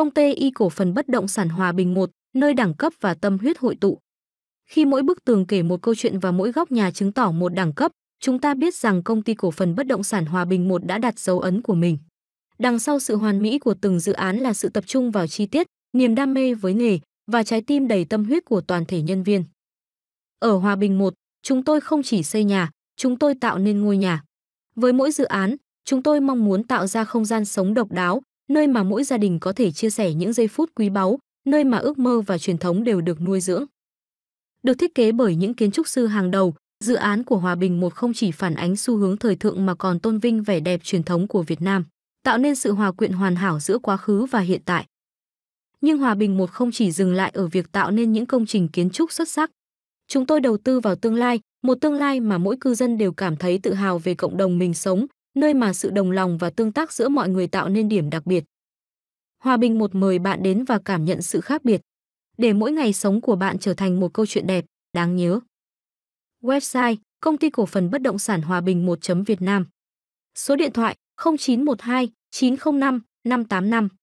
công ty y cổ phần bất động sản Hòa Bình 1, nơi đẳng cấp và tâm huyết hội tụ. Khi mỗi bức tường kể một câu chuyện và mỗi góc nhà chứng tỏ một đẳng cấp, chúng ta biết rằng công ty cổ phần bất động sản Hòa Bình 1 đã đặt dấu ấn của mình. Đằng sau sự hoàn mỹ của từng dự án là sự tập trung vào chi tiết, niềm đam mê với nghề và trái tim đầy tâm huyết của toàn thể nhân viên. Ở Hòa Bình 1, chúng tôi không chỉ xây nhà, chúng tôi tạo nên ngôi nhà. Với mỗi dự án, chúng tôi mong muốn tạo ra không gian sống độc đáo, nơi mà mỗi gia đình có thể chia sẻ những giây phút quý báu, nơi mà ước mơ và truyền thống đều được nuôi dưỡng. Được thiết kế bởi những kiến trúc sư hàng đầu, dự án của Hòa Bình một không chỉ phản ánh xu hướng thời thượng mà còn tôn vinh vẻ đẹp truyền thống của Việt Nam, tạo nên sự hòa quyện hoàn hảo giữa quá khứ và hiện tại. Nhưng Hòa Bình một không chỉ dừng lại ở việc tạo nên những công trình kiến trúc xuất sắc. Chúng tôi đầu tư vào tương lai, một tương lai mà mỗi cư dân đều cảm thấy tự hào về cộng đồng mình sống, nơi mà sự đồng lòng và tương tác giữa mọi người tạo nên điểm đặc biệt. Hòa Bình một mời bạn đến và cảm nhận sự khác biệt, để mỗi ngày sống của bạn trở thành một câu chuyện đẹp, đáng nhớ. Website: Công ty cổ phần bất động sản Hòa Bình 1.Việt Nam. Số điện thoại: 0912 905 585.